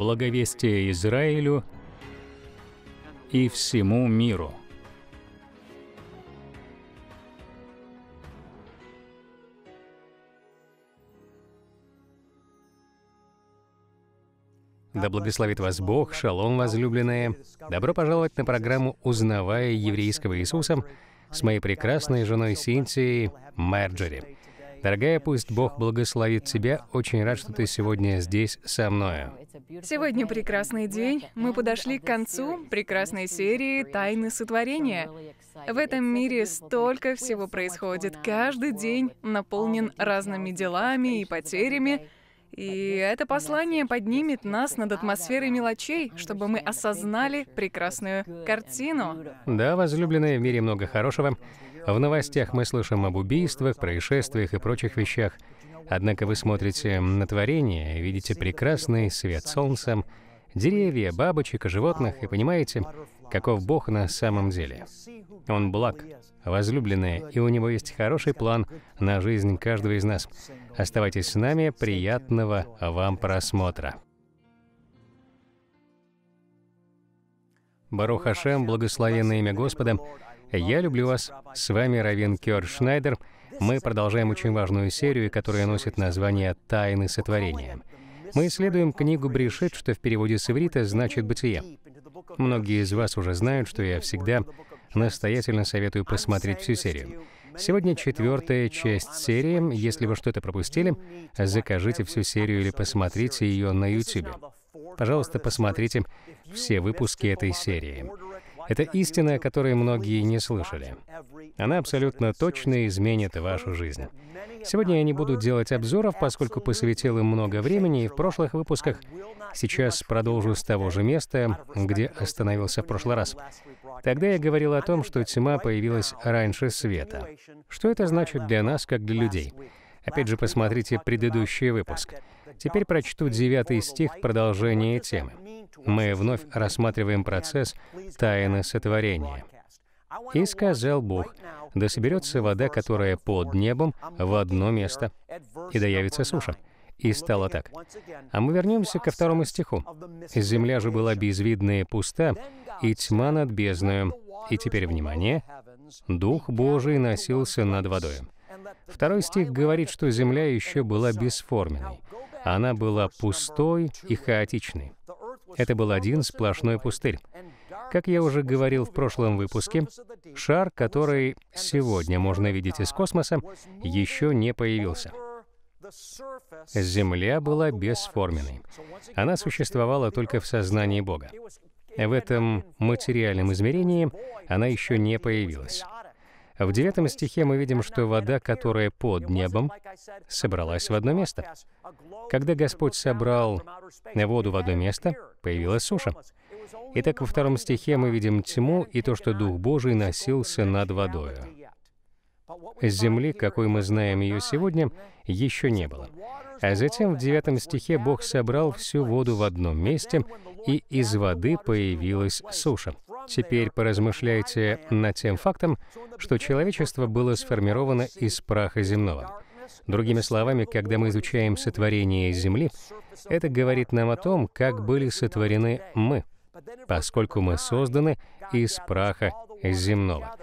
благовестие Израилю и всему миру. Да благословит вас Бог, шалом, возлюбленные. Добро пожаловать на программу «Узнавая еврейского Иисуса» с моей прекрасной женой Синтией Мерджери. Дорогая, пусть Бог благословит тебя. Очень рад, что ты сегодня здесь со мною. Сегодня прекрасный день. Мы подошли к концу прекрасной серии «Тайны сотворения». В этом мире столько всего происходит. Каждый день наполнен разными делами и потерями, и это послание поднимет нас над атмосферой а, мелочей, чтобы мы осознали прекрасную картину. Да, возлюбленные, в мире много хорошего. В новостях мы слышим об убийствах, происшествиях и прочих вещах. Однако вы смотрите на творение, видите прекрасный свет солнца, деревья, бабочек и животных и понимаете, каков Бог на самом деле. Он благ, возлюбленные, и у Него есть хороший план на жизнь каждого из нас. Оставайтесь с нами, приятного вам просмотра. Барух Хашем, благословенное имя Господа, я люблю вас. С вами Равин Кёр Шнайдер. Мы продолжаем очень важную серию, которая носит название «Тайны сотворения». Мы исследуем книгу Бришит, что в переводе с иврита значит «бытие». Многие из вас уже знают, что я всегда Настоятельно советую посмотреть всю серию. Сегодня четвертая часть серии. Если вы что-то пропустили, закажите всю серию или посмотрите ее на YouTube. Пожалуйста, посмотрите все выпуски этой серии. Это истина, о которой многие не слышали. Она абсолютно точно изменит вашу жизнь. Сегодня я не буду делать обзоров, поскольку посвятил им много времени и в прошлых выпусках. Сейчас продолжу с того же места, где остановился в прошлый раз. Тогда я говорил о том, что тьма появилась раньше света. Что это значит для нас, как для людей? Опять же, посмотрите предыдущий выпуск. Теперь прочту девятый стих продолжения темы мы вновь рассматриваем процесс тайны сотворения. «И сказал Бог, да соберется вода, которая под небом, в одно место, и да явится суша». И стало так. А мы вернемся ко второму стиху. «Земля же была безвидная и пуста, и тьма над бездною». И теперь, внимание, «Дух Божий носился над водою». Второй стих говорит, что земля еще была бесформенной. Она была пустой и хаотичной. Это был один сплошной пустырь. Как я уже говорил в прошлом выпуске, шар, который сегодня можно видеть из космоса, еще не появился. Земля была бесформенной. Она существовала только в сознании Бога. В этом материальном измерении она еще не появилась. В девятом стихе мы видим, что вода, которая под небом, собралась в одно место. Когда Господь собрал воду в одно место, появилась суша. Итак, во втором стихе мы видим тьму и то, что Дух Божий носился над водою. Земли, какой мы знаем ее сегодня, еще не было. А затем в девятом стихе Бог собрал всю воду в одном месте, и из воды появилась суша. Теперь поразмышляйте над тем фактом, что человечество было сформировано из праха земного. Другими словами, когда мы изучаем сотворение Земли, это говорит нам о том, как были сотворены мы, поскольку мы созданы из праха земного.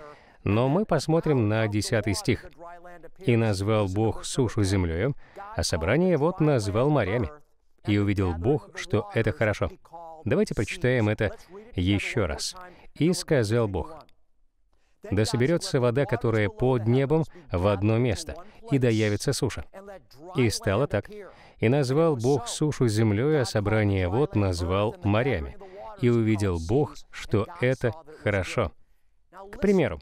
Но мы посмотрим на 10 стих. «И назвал Бог сушу землею, а собрание вот назвал морями. И увидел Бог, что это хорошо». Давайте прочитаем это еще раз. И сказал Бог, да соберется вода, которая под небом, в одно место, и да явится суша. И стало так. И назвал Бог сушу землей, а собрание вод назвал морями. И увидел Бог, что это хорошо. К примеру,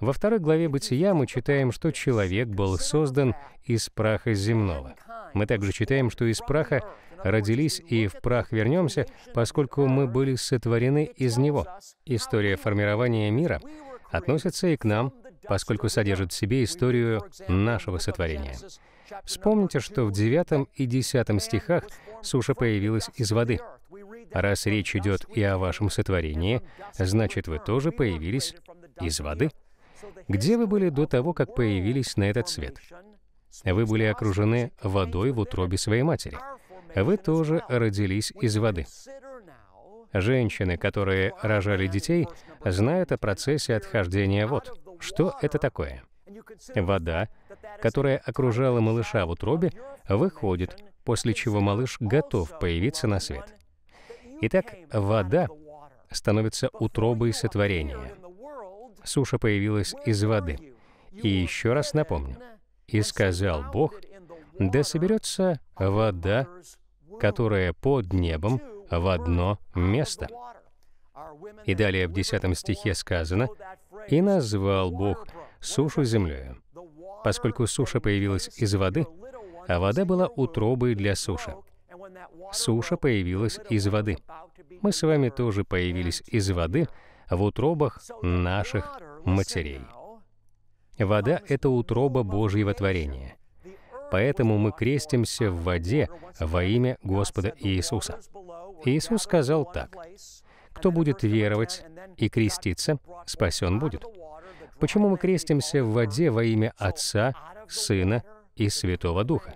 во второй главе Бытия мы читаем, что человек был создан из праха земного. Мы также читаем, что из праха родились и в прах вернемся, поскольку мы были сотворены из него. История формирования мира относится и к нам, поскольку содержит в себе историю нашего сотворения. Вспомните, что в 9 и 10 стихах суша появилась из воды. Раз речь идет и о вашем сотворении, значит, вы тоже появились из воды. Где вы были до того, как появились на этот свет? Вы были окружены водой в утробе своей матери. Вы тоже родились из воды. Женщины, которые рожали детей, знают о процессе отхождения вод. Что это такое? Вода, которая окружала малыша в утробе, выходит, после чего малыш готов появиться на свет. Итак, вода становится утробой сотворения. Суша появилась из воды. И еще раз напомню, и сказал Бог, да соберется вода, которая под небом, в одно место. И далее в 10 стихе сказано, «И назвал Бог сушу землею, поскольку суша появилась из воды, а вода была утробой для суши. Суша появилась из воды. Мы с вами тоже появились из воды в утробах наших матерей. Вода — это утроба Божьего творения. Поэтому мы крестимся в воде во имя Господа Иисуса. Иисус сказал так, «Кто будет веровать и креститься, спасен будет». Почему мы крестимся в воде во имя Отца, Сына и Святого Духа?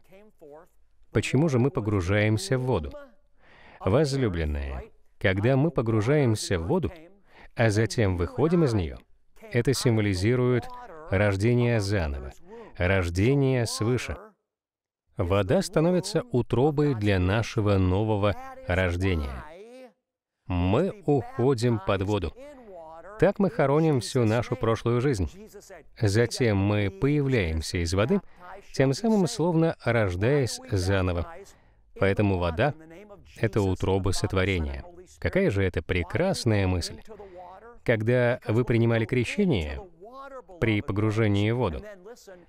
Почему же мы погружаемся в воду? Возлюбленные, когда мы погружаемся в воду, а затем выходим из нее, это символизирует рождение заново, рождение свыше. Вода становится утробой для нашего нового рождения. Мы уходим под воду. Так мы хороним всю нашу прошлую жизнь. Затем мы появляемся из воды, тем самым словно рождаясь заново. Поэтому вода — это утроба сотворения. Какая же это прекрасная мысль. Когда вы принимали крещение, при погружении в воду.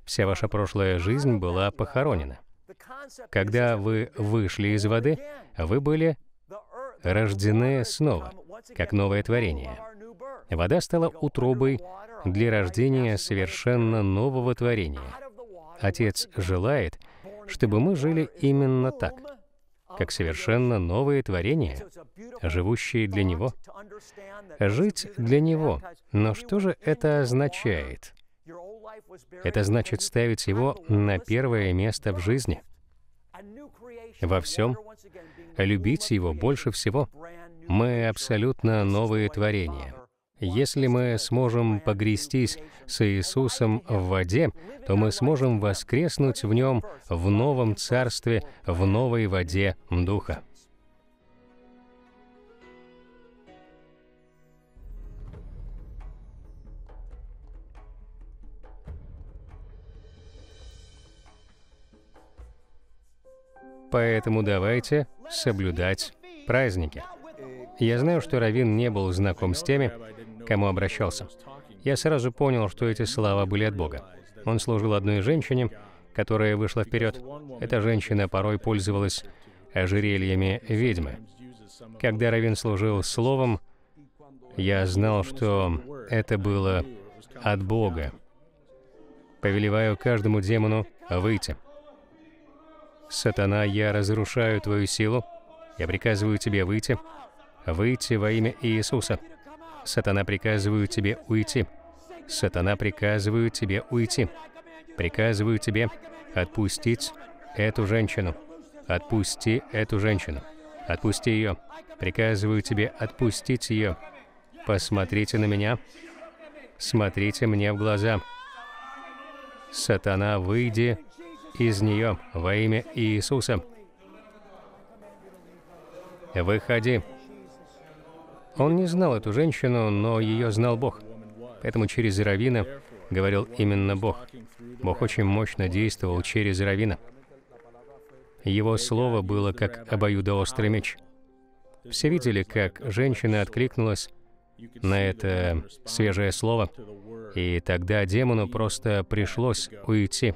Вся ваша прошлая жизнь была похоронена. Когда вы вышли из воды, вы были рождены снова, как новое творение. Вода стала утробой для рождения совершенно нового творения. Отец желает, чтобы мы жили именно так — как совершенно новые творения, живущие для Него. Жить для Него. Но что же это означает? Это значит ставить Его на первое место в жизни. Во всем. Любить Его больше всего. Мы абсолютно новые творения. Если мы сможем погрестись с Иисусом в воде, то мы сможем воскреснуть в Нем в новом царстве, в новой воде Духа. Поэтому давайте соблюдать праздники. Я знаю, что Равин не был знаком с теми, кому обращался. Я сразу понял, что эти слова были от Бога. Он служил одной женщине, которая вышла вперед. Эта женщина порой пользовалась ожерельями ведьмы. Когда Равин служил словом, я знал, что это было от Бога. Повелеваю каждому демону выйти. Сатана, я разрушаю твою силу. Я приказываю тебе выйти. Выйти во имя Иисуса. Сатана приказывает тебе уйти. Сатана приказывает тебе уйти. Приказываю тебе отпустить эту женщину. Отпусти эту женщину. Отпусти ее. Приказываю тебе отпустить ее. Посмотрите на меня. Смотрите мне в глаза. Сатана, выйди из нее во имя Иисуса. Выходи. Он не знал эту женщину, но ее знал Бог. Поэтому через Равина говорил именно Бог. Бог очень мощно действовал через Равина. Его слово было как обоюдоострый меч. Все видели, как женщина откликнулась на это свежее слово, и тогда демону просто пришлось уйти.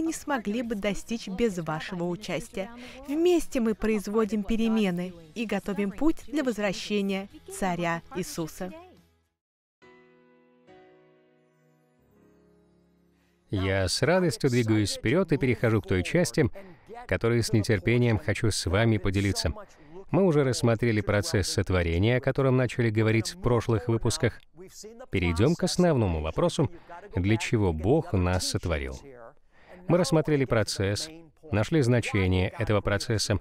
не смогли бы достичь без вашего участия. Вместе мы производим перемены и готовим путь для возвращения Царя Иисуса. Я с радостью двигаюсь вперед и перехожу к той части, которой с нетерпением хочу с вами поделиться. Мы уже рассмотрели процесс сотворения, о котором начали говорить в прошлых выпусках. Перейдем к основному вопросу, для чего Бог нас сотворил. Мы рассмотрели процесс, нашли значение этого процесса,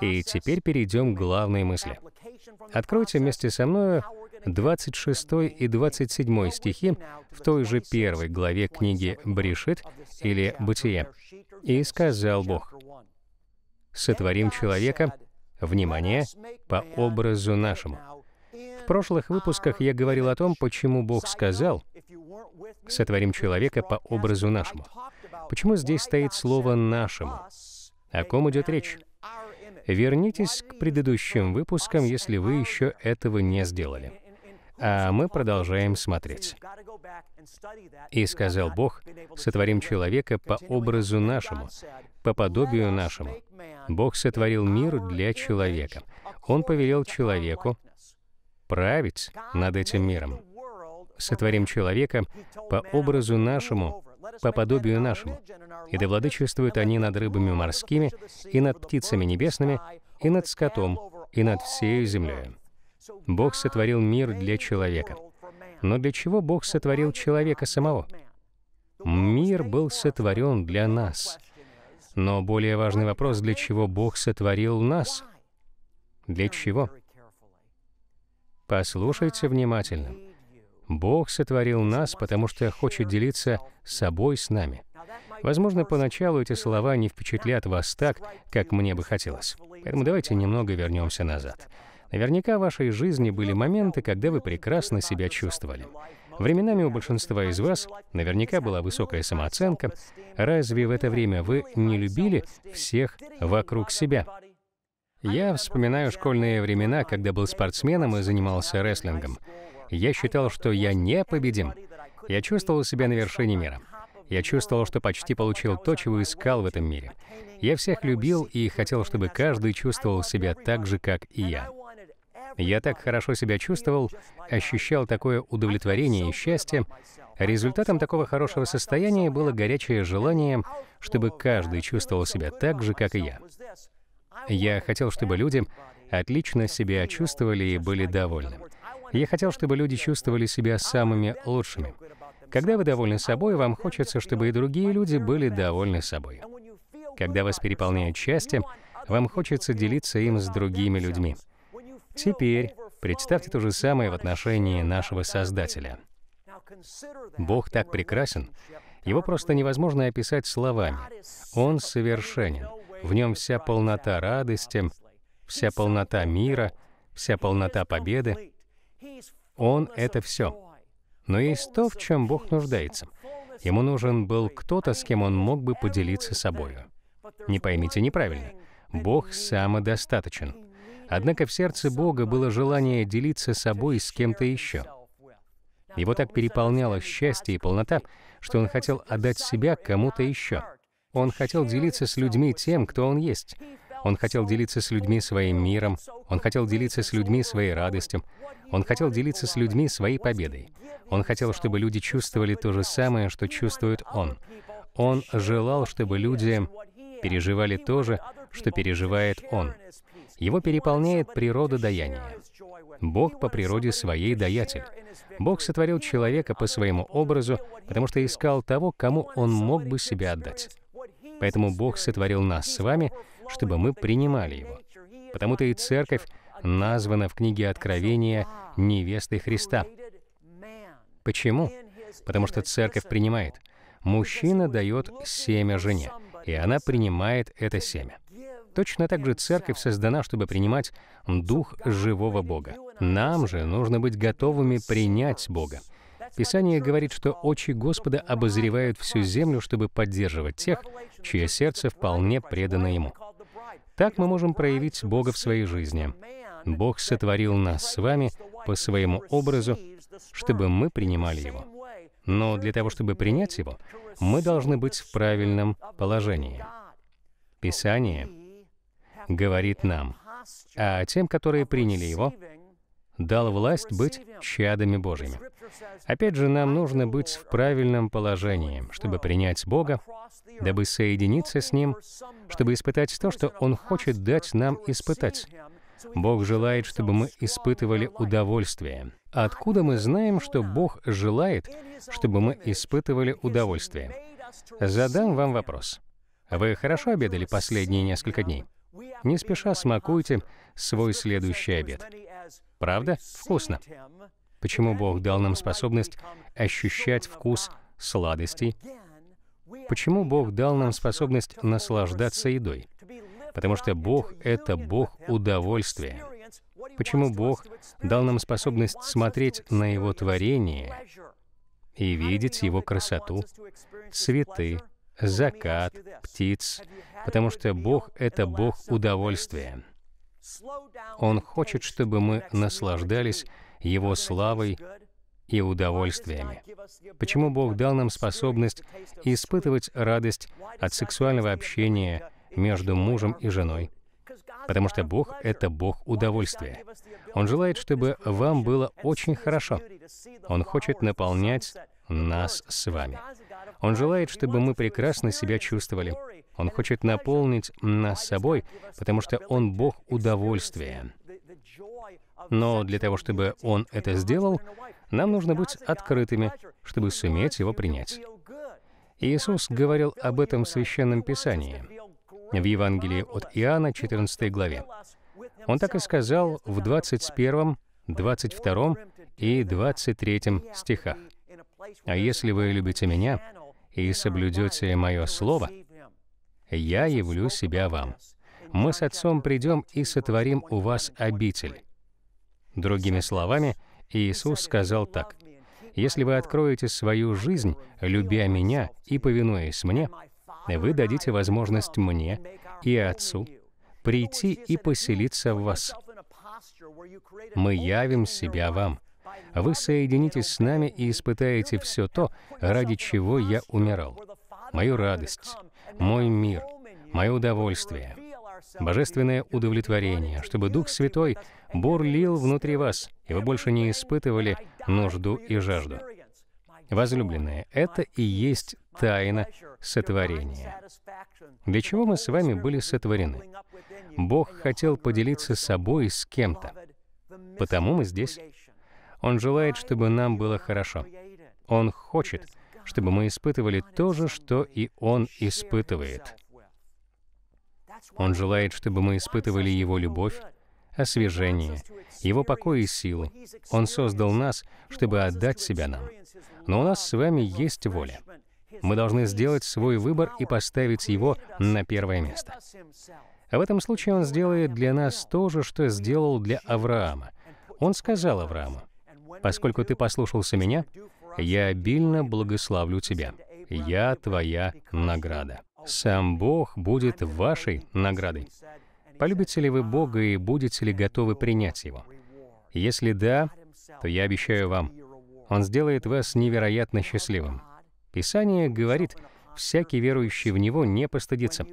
и теперь перейдем к главной мысли. Откройте вместе со мной 26 и 27 стихи в той же первой главе книги «Брешит» или «Бытие». «И сказал Бог, сотворим человека, внимание, по образу нашему». В прошлых выпусках я говорил о том, почему Бог сказал, сотворим человека по образу нашему. Почему здесь стоит слово «нашему»? О ком идет речь? Вернитесь к предыдущим выпускам, если вы еще этого не сделали. А мы продолжаем смотреть. «И сказал Бог, сотворим человека по образу нашему, по подобию нашему. Бог сотворил мир для человека. Он повелел человеку править над этим миром. Сотворим человека по образу нашему, по подобию нашему. И да владычествуют они над рыбами морскими, и над птицами небесными, и над скотом, и над всей землей. Бог сотворил мир для человека. Но для чего Бог сотворил человека самого? Мир был сотворен для нас. Но более важный вопрос, для чего Бог сотворил нас? Для чего? Послушайте внимательно. Бог сотворил нас, потому что хочет делиться собой с нами. Возможно, поначалу эти слова не впечатлят вас так, как мне бы хотелось. Поэтому давайте немного вернемся назад. Наверняка в вашей жизни были моменты, когда вы прекрасно себя чувствовали. Временами у большинства из вас наверняка была высокая самооценка. Разве в это время вы не любили всех вокруг себя? Я вспоминаю школьные времена, когда был спортсменом и занимался рестлингом. Я считал, что я непобедим. Я чувствовал себя на вершине мира. Я чувствовал, что почти получил то, чего искал в этом мире. Я всех любил и хотел, чтобы каждый чувствовал себя так же, как и я. Я так хорошо себя чувствовал, ощущал такое удовлетворение и счастье. Результатом такого хорошего состояния было горячее желание, чтобы каждый чувствовал себя так же, как и я. Я хотел, чтобы люди отлично себя чувствовали и были довольны. Я хотел, чтобы люди чувствовали себя самыми лучшими. Когда вы довольны собой, вам хочется, чтобы и другие люди были довольны собой. Когда вас переполняет счастье, вам хочется делиться им с другими людьми. Теперь представьте то же самое в отношении нашего Создателя. Бог так прекрасен, его просто невозможно описать словами. Он совершенен, в нем вся полнота радости, вся полнота мира, вся полнота победы. Он — это все. Но есть то, в чем Бог нуждается. Ему нужен был кто-то, с кем он мог бы поделиться собою. Не поймите неправильно. Бог самодостаточен. Однако в сердце Бога было желание делиться собой с кем-то еще. Его так переполняло счастье и полнота, что он хотел отдать себя кому-то еще. Он хотел делиться с людьми тем, кто он есть. Он хотел делиться с людьми своим миром, он хотел делиться с людьми своей радостью, он хотел делиться с людьми своей победой. Он хотел, чтобы люди чувствовали то же самое, что чувствует он. Он желал, чтобы люди переживали то же, что переживает он. Его переполняет природа даяния. Бог по природе своей даятель. Бог сотворил человека по своему образу, потому что искал того, кому он мог бы себя отдать. Поэтому Бог сотворил нас с вами, чтобы мы принимали его. Потому-то и церковь названа в книге Откровения невестой Христа. Почему? Потому что церковь принимает. Мужчина дает семя жене, и она принимает это семя. Точно так же церковь создана, чтобы принимать дух живого Бога. Нам же нужно быть готовыми принять Бога. Писание говорит, что очи Господа обозревают всю землю, чтобы поддерживать тех, чье сердце вполне предано Ему. Так мы можем проявить Бога в своей жизни. Бог сотворил нас с вами по своему образу, чтобы мы принимали Его. Но для того, чтобы принять Его, мы должны быть в правильном положении. Писание говорит нам, а тем, которые приняли Его, дал власть быть чадами Божьими. Опять же, нам нужно быть в правильном положении, чтобы принять Бога, дабы соединиться с Ним, чтобы испытать то, что Он хочет дать нам испытать. Бог желает, чтобы мы испытывали удовольствие. А откуда мы знаем, что Бог желает, чтобы мы испытывали удовольствие? Задам вам вопрос. Вы хорошо обедали последние несколько дней? Не спеша смакуйте свой следующий обед. Правда? Вкусно. Почему Бог дал нам способность ощущать вкус сладостей? Почему Бог дал нам способность наслаждаться едой? Потому что Бог — это Бог удовольствия. Почему Бог дал нам способность смотреть на Его творение и видеть Его красоту, цветы, закат, птиц? Потому что Бог — это Бог удовольствия. Он хочет, чтобы мы наслаждались его славой и удовольствиями. Почему Бог дал нам способность испытывать радость от сексуального общения между мужем и женой? Потому что Бог — это Бог удовольствия. Он желает, чтобы вам было очень хорошо. Он хочет наполнять нас с вами. Он желает, чтобы мы прекрасно себя чувствовали. Он хочет наполнить нас собой, потому что Он Бог удовольствия. Но для того, чтобы он это сделал, нам нужно быть открытыми, чтобы суметь его принять. Иисус говорил об этом в Священном Писании, в Евангелии от Иоанна, 14 главе. Он так и сказал в 21, 22 и 23 стихах. «А если вы любите Меня и соблюдете Мое Слово, я явлю себя вам. Мы с Отцом придем и сотворим у вас обитель. Другими словами, Иисус сказал так, «Если вы откроете свою жизнь, любя Меня и повинуясь Мне, вы дадите возможность Мне и Отцу прийти и поселиться в вас. Мы явим себя вам. Вы соединитесь с нами и испытаете все то, ради чего я умирал. Мою радость, мой мир, мое удовольствие, божественное удовлетворение, чтобы Дух Святой бурлил внутри вас, и вы больше не испытывали нужду и жажду. Возлюбленные, это и есть тайна сотворения. Для чего мы с вами были сотворены? Бог хотел поделиться собой с кем-то. Потому мы здесь. Он желает, чтобы нам было хорошо. Он хочет, чтобы мы испытывали то же, что и Он испытывает. Он желает, чтобы мы испытывали Его любовь, освежение, Его покой и силу. Он создал нас, чтобы отдать себя нам. Но у нас с вами есть воля. Мы должны сделать свой выбор и поставить его на первое место. А в этом случае он сделает для нас то же, что сделал для Авраама. Он сказал Аврааму, «Поскольку ты послушался меня, я обильно благословлю тебя. Я твоя награда» сам Бог будет вашей наградой. Полюбите ли вы Бога и будете ли готовы принять Его? Если да, то я обещаю вам, Он сделает вас невероятно счастливым. Писание говорит, всякий верующий в Него не постыдится.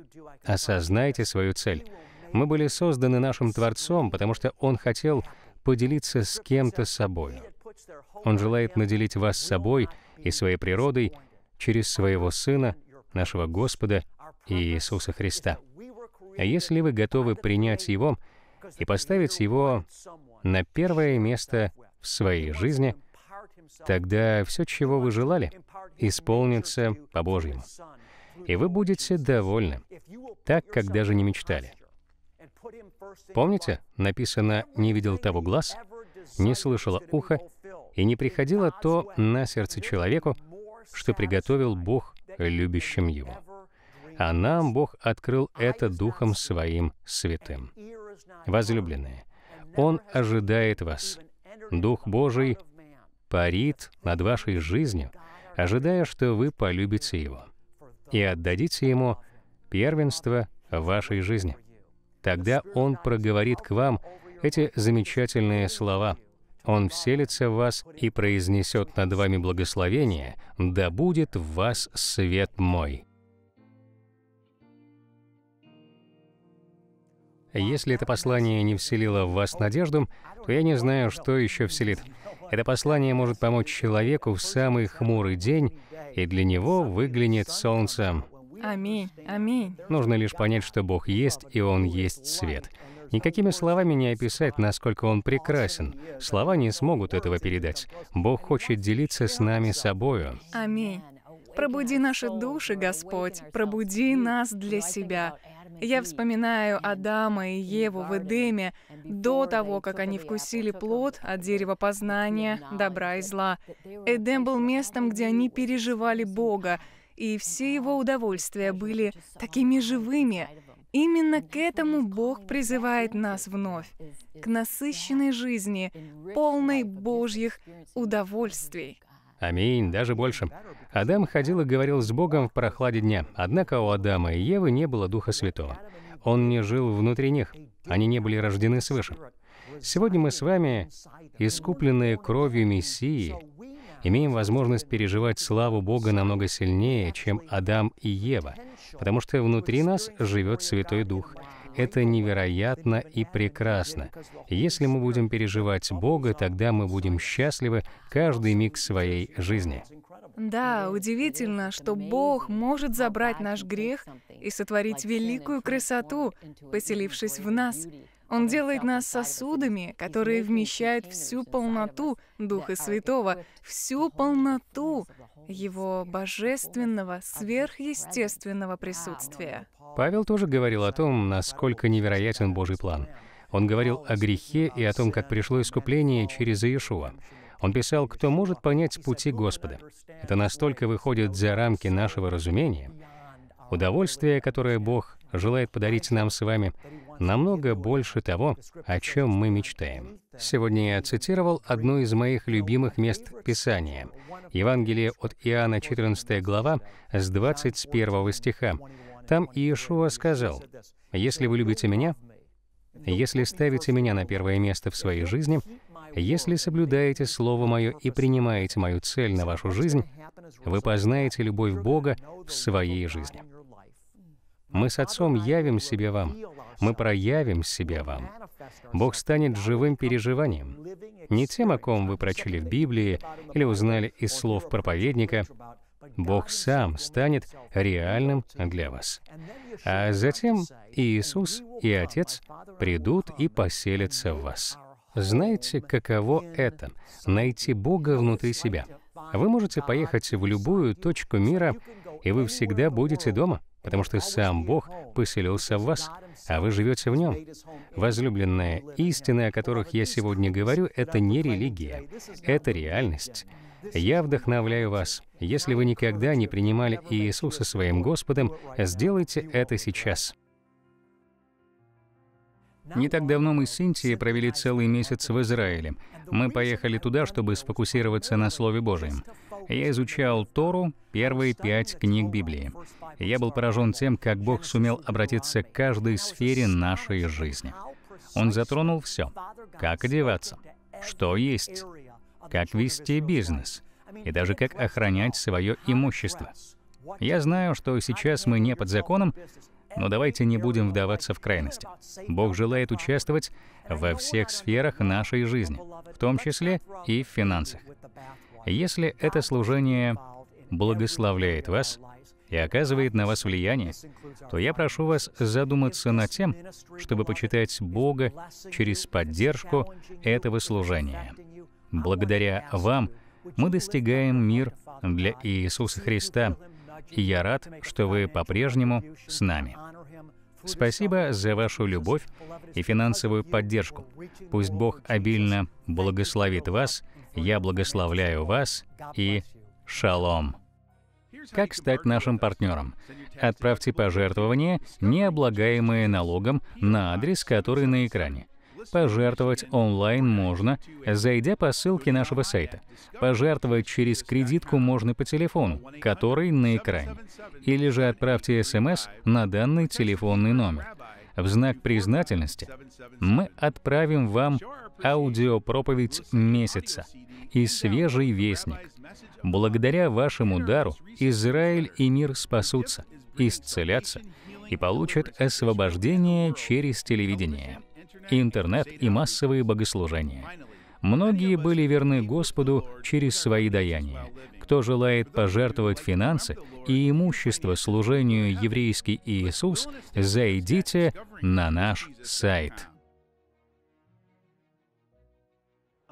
Осознайте свою цель. Мы были созданы нашим Творцом, потому что Он хотел поделиться с кем-то собой. Он желает наделить вас собой и своей природой через своего Сына — нашего Господа и Иисуса Христа. А если вы готовы принять Его и поставить Его на первое место в своей жизни, тогда все, чего вы желали, исполнится по-божьему. И вы будете довольны, так, как даже не мечтали. Помните, написано «не видел того глаз, не слышало ухо, и не приходило то на сердце человеку, что приготовил Бог любящим Его. А нам Бог открыл это Духом Своим Святым. Возлюбленные, Он ожидает вас. Дух Божий парит над вашей жизнью, ожидая, что вы полюбите Его и отдадите Ему первенство в вашей жизни. Тогда Он проговорит к вам эти замечательные слова — он вселится в вас и произнесет над вами благословение, да будет в вас свет мой». Если это послание не вселило в вас надежду, то я не знаю, что еще вселит. Это послание может помочь человеку в самый хмурый день, и для него выглянет солнце. Аминь, аминь. Нужно лишь понять, что Бог есть, и Он есть свет. Никакими словами не описать, насколько Он прекрасен. Слова не смогут этого передать. Бог хочет делиться с нами собою. Аминь. Пробуди наши души, Господь, пробуди нас для себя. Я вспоминаю Адама и Еву в Эдеме до того, как они вкусили плод от дерева познания, добра и зла. Эдем был местом, где они переживали Бога, и все его удовольствия были такими живыми. Именно к этому Бог призывает нас вновь, к насыщенной жизни, полной Божьих удовольствий. Аминь, даже больше. Адам ходил и говорил с Богом в прохладе дня, однако у Адама и Евы не было Духа Святого. Он не жил внутри них, они не были рождены свыше. Сегодня мы с вами искупленные кровью Мессии, имеем возможность переживать славу Бога намного сильнее, чем Адам и Ева, потому что внутри нас живет Святой Дух. Это невероятно и прекрасно. Если мы будем переживать Бога, тогда мы будем счастливы каждый миг своей жизни. Да, удивительно, что Бог может забрать наш грех и сотворить великую красоту, поселившись в нас. Он делает нас сосудами, которые вмещают всю полноту Духа Святого, всю полноту Его божественного, сверхъестественного присутствия. Павел тоже говорил о том, насколько невероятен Божий план. Он говорил о грехе и о том, как пришло искупление через Иешуа. Он писал, кто может понять пути Господа. Это настолько выходит за рамки нашего разумения. Удовольствие, которое Бог желает подарить нам с вами намного больше того, о чем мы мечтаем. Сегодня я цитировал одно из моих любимых мест Писания. Евангелие от Иоанна, 14 глава, с 21 стиха. Там Иешуа сказал, «Если вы любите Меня, если ставите Меня на первое место в своей жизни, если соблюдаете Слово Мое и принимаете Мою цель на вашу жизнь, вы познаете любовь Бога в своей жизни». Мы с Отцом явим себя вам. Мы проявим себя вам. Бог станет живым переживанием. Не тем, о ком вы прочли в Библии или узнали из слов проповедника. Бог сам станет реальным для вас. А затем и Иисус и Отец придут и поселятся в вас. Знаете, каково это — найти Бога внутри себя? Вы можете поехать в любую точку мира, и вы всегда будете дома — потому что сам Бог поселился в вас, а вы живете в Нем. Возлюбленные, истина, о которых я сегодня говорю, это не религия, это реальность. Я вдохновляю вас. Если вы никогда не принимали Иисуса своим Господом, сделайте это сейчас. Не так давно мы с Синтией провели целый месяц в Израиле. Мы поехали туда, чтобы сфокусироваться на Слове Божьем. Я изучал Тору, первые пять книг Библии. Я был поражен тем, как Бог сумел обратиться к каждой сфере нашей жизни. Он затронул все. Как одеваться, что есть, как вести бизнес и даже как охранять свое имущество. Я знаю, что сейчас мы не под законом, но давайте не будем вдаваться в крайности. Бог желает участвовать во всех сферах нашей жизни, в том числе и в финансах. Если это служение благословляет вас и оказывает на вас влияние, то я прошу вас задуматься над тем, чтобы почитать Бога через поддержку этого служения. Благодаря вам мы достигаем мир для Иисуса Христа, и я рад, что вы по-прежнему с нами. Спасибо за вашу любовь и финансовую поддержку. Пусть Бог обильно благословит вас я благословляю вас и шалом. Как стать нашим партнером? Отправьте пожертвования, не облагаемые налогом, на адрес, который на экране. Пожертвовать онлайн можно, зайдя по ссылке нашего сайта. Пожертвовать через кредитку можно по телефону, который на экране. Или же отправьте СМС на данный телефонный номер. В знак признательности мы отправим вам аудиопроповедь месяца и свежий вестник. Благодаря вашему дару Израиль и мир спасутся, исцелятся и получат освобождение через телевидение, интернет и массовые богослужения. Многие были верны Господу через свои даяния. Кто желает пожертвовать финансы и имущество служению «Еврейский Иисус», зайдите на наш сайт.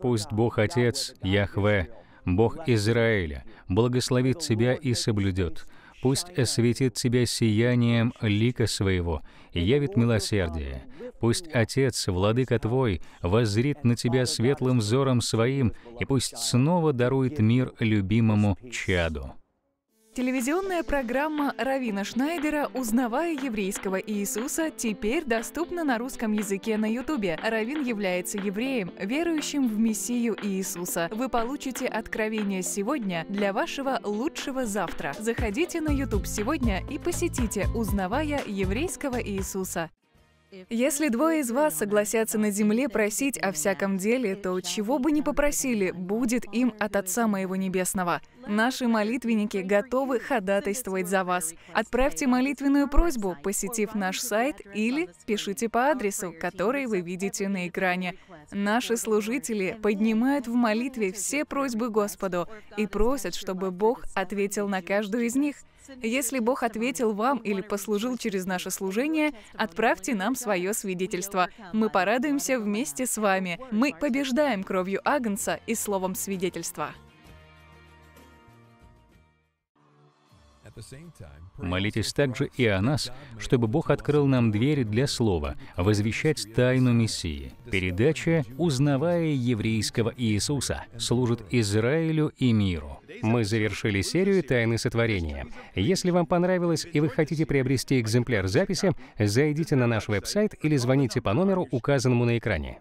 Пусть Бог Отец, Яхве, Бог Израиля, благословит тебя и соблюдет Пусть осветит тебя сиянием лика своего и явит милосердие. Пусть Отец, Владыка твой, воззрит на тебя светлым взором своим, и пусть снова дарует мир любимому чаду. Телевизионная программа Равина Шнайдера «Узнавая еврейского Иисуса» теперь доступна на русском языке на Ютубе. Равин является евреем, верующим в Мессию Иисуса. Вы получите откровение сегодня для вашего лучшего завтра. Заходите на YouTube сегодня и посетите «Узнавая еврейского Иисуса». Если двое из вас согласятся на земле просить о всяком деле, то чего бы ни попросили, будет им от Отца Моего Небесного. Наши молитвенники готовы ходатайствовать за вас. Отправьте молитвенную просьбу, посетив наш сайт или пишите по адресу, который вы видите на экране. Наши служители поднимают в молитве все просьбы Господу и просят, чтобы Бог ответил на каждую из них. Если Бог ответил вам или послужил через наше служение, отправьте нам свое свидетельство. Мы порадуемся вместе с вами. Мы побеждаем кровью Агнца и словом свидетельства. Молитесь также и о нас, чтобы Бог открыл нам двери для слова, возвещать тайну Мессии. Передача «Узнавая еврейского Иисуса» служит Израилю и миру. Мы завершили серию «Тайны сотворения». Если вам понравилось и вы хотите приобрести экземпляр записи, зайдите на наш веб-сайт или звоните по номеру, указанному на экране.